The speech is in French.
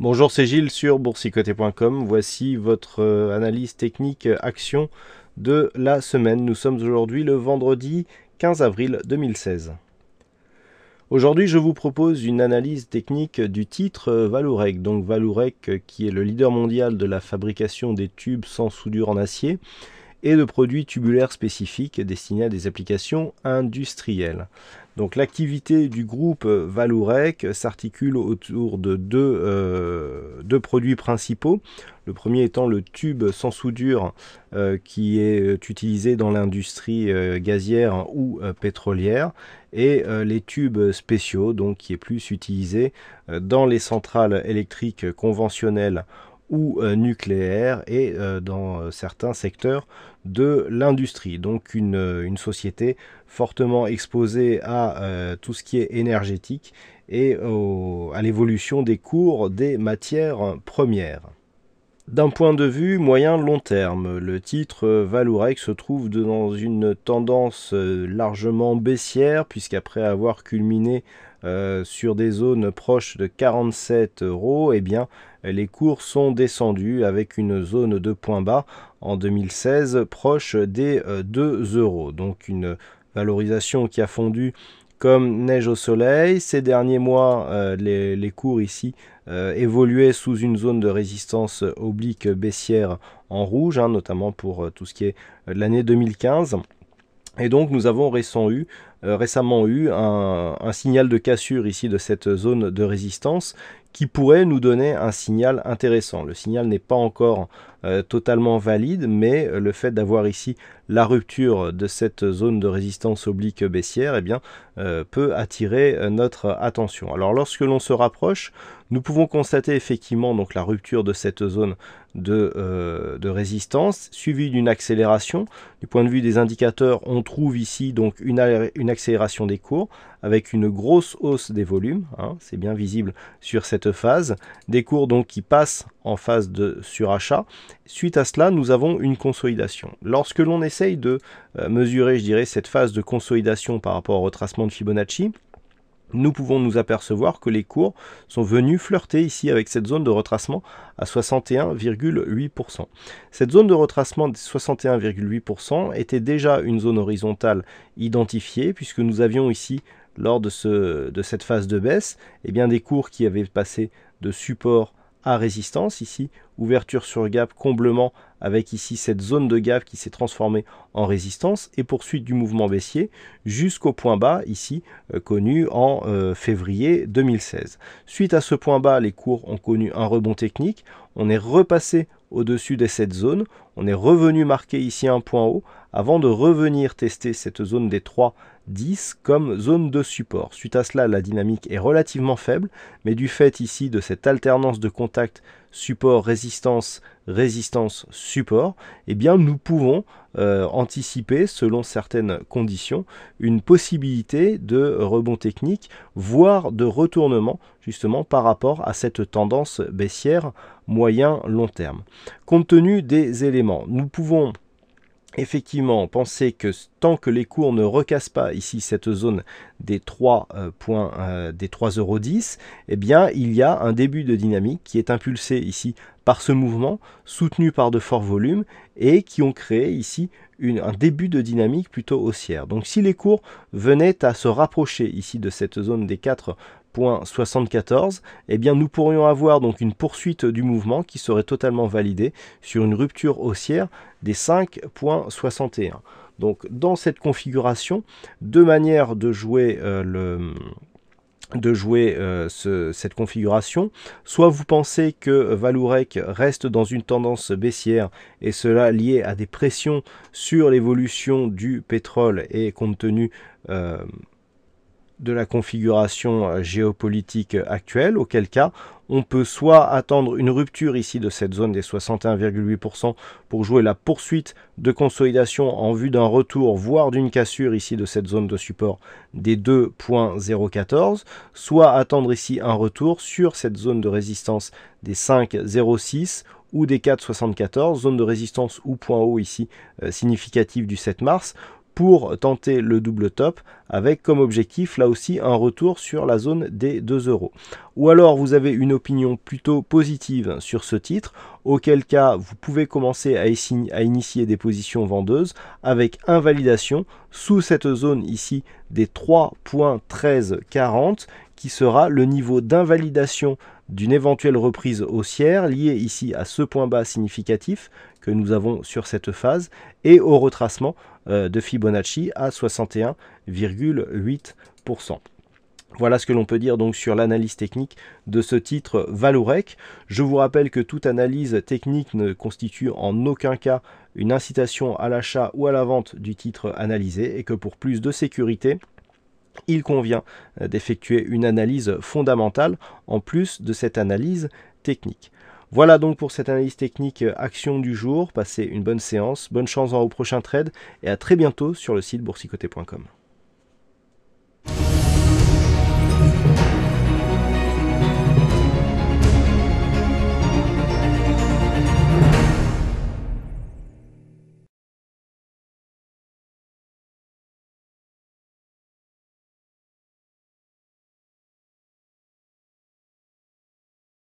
Bonjour, c'est Gilles sur boursicoté.com. Voici votre euh, analyse technique euh, action de la semaine. Nous sommes aujourd'hui le vendredi 15 avril 2016. Aujourd'hui, je vous propose une analyse technique du titre euh, Valourec. Donc Valourec qui est le leader mondial de la fabrication des tubes sans soudure en acier et de produits tubulaires spécifiques destinés à des applications industrielles. Donc l'activité du groupe Valourec s'articule autour de euh, deux, produits principaux. Le premier étant le tube sans soudure euh, qui est euh, utilisé dans l'industrie gazière ou pétrolière et les tubes spéciaux donc qui est plus utilisé dans les centrales électriques conventionnelles ou euh, nucléaire et euh, dans euh, certains secteurs de l'industrie. Donc une, société fortement exposée à tout ce qui est énergétique et à l'évolution des cours des matières premières. D'un point de vue moyen-long terme, le titre Valourec se trouve dans une tendance largement baissière, puisqu'après avoir culminé sur des zones proches de 47 euros, eh bien, les cours sont descendus avec une zone de points bas en 2016 proche des 2 euh, euros. Donc une valorisation qui a fondu comme neige au soleil. Ces derniers mois, euh, les, cours ici euh, évoluaient sous une zone de résistance oblique baissière en rouge, hein, notamment pour tout ce qui est l'année 2015. Et donc nous avons récemment eu, un, signal de cassure ici de cette zone de résistance qui pourrait nous donner un signal intéressant. Le signal n'est pas encore euh, totalement valide, mais euh, le fait d'avoir ici la rupture de cette zone de résistance oblique baissière et eh bien, euh, peut attirer notre attention. Alors lorsque l'on se rapproche, nous pouvons constater effectivement donc, la rupture de cette zone de, résistance, suivie d'une accélération. Du point de vue des indicateurs, on trouve ici donc une, accélération des cours avec une grosse hausse des volumes, hein, c'est bien visible sur cette phase, des cours donc qui passent en phase de surachat, Suite à cela, nous avons une consolidation. Lorsque l'on essaye de euh, mesurer, je dirais, cette phase de consolidation par rapport au retracement de Fibonacci, nous pouvons nous apercevoir que les cours sont venus flirter ici avec cette zone de retracement à 61,8%. Cette zone de retracement de 61,8% était déjà une zone horizontale identifiée puisque nous avions ici lors de, cette phase de baisse eh bien, des cours qui avaient passé de support résistance ici, ouverture sur gap, comblement avec ici cette zone de gap qui s'est transformée en résistance et poursuite du mouvement baissier jusqu'au point bas ici euh, connu en euh, février 2016. Suite à ce point bas, les cours ont connu un rebond technique, on est repassé au-dessus de cette zone, on est revenu marquer ici un point haut avant de revenir tester cette zone des 3 10 comme zone de support. Suite à cela, la dynamique est relativement faible, mais du fait ici de cette alternance de contact support-résistance, résistance-support, eh bien nous pouvons euh, anticiper, selon certaines conditions, une possibilité de rebond technique, voire de retournement, justement par rapport à cette tendance baissière moyen-long terme. Compte tenu des éléments, nous pouvons effectivement pensez que tant que les cours ne recassent pas ici cette zone des 3 euh, euh, des 3,10 euros, eh bien il y a un début de dynamique qui est impulsé ici par ce mouvement, soutenu par de forts volumes et qui ont créé ici un début de dynamique plutôt haussière. Donc si les cours venaient à se rapprocher ici de cette zone des 4 74, et eh bien nous pourrions avoir donc une poursuite du mouvement qui serait totalement validée sur une rupture haussière des 5.61. Donc dans cette configuration, deux manières de jouer euh, le de jouer euh, cette configuration. Soit vous pensez que Valourec reste dans une tendance baissière et cela lié à des pressions sur l'évolution du pétrole et compte tenu euh, de la configuration euh, géopolitique euh, actuelle, auquel cas on peut soit attendre une rupture ici de cette zone des 61,8% pour jouer la poursuite de consolidation en vue d'un retour, voire d'une cassure ici de cette zone de support des 2.014, soit attendre ici un retour sur cette zone de résistance des 5.06 ou des 4,74, zone de résistance ou point haut ici euh, significative du 7 mars, pour tenter le double top avec comme objectif là aussi un retour sur la zone des 2 euros. Ou alors vous avez une opinion plutôt positive sur ce titre, auquel cas vous pouvez commencer à, à initier des positions vendeuses avec invalidation sous cette zone ici des 3.1340 qui sera le niveau d'invalidation d'une éventuelle reprise haussière liée ici à ce point bas significatif que nous avons sur cette phase et au retracement euh, de Fibonacci à 61,8%. Voilà ce que l'on peut dire donc sur l'analyse technique de ce titre Valorec. Je vous rappelle que toute analyse technique ne constitue en aucun cas une incitation à l'achat ou à la vente du titre analysé et que pour plus de sécurité, il convient euh, d'effectuer une analyse fondamentale en plus de cette analyse technique. Voilà donc pour cette analyse technique euh, action du jour. Passez une bonne séance, bonne chance au prochain trade et à très bientôt sur le site boursicoté.com.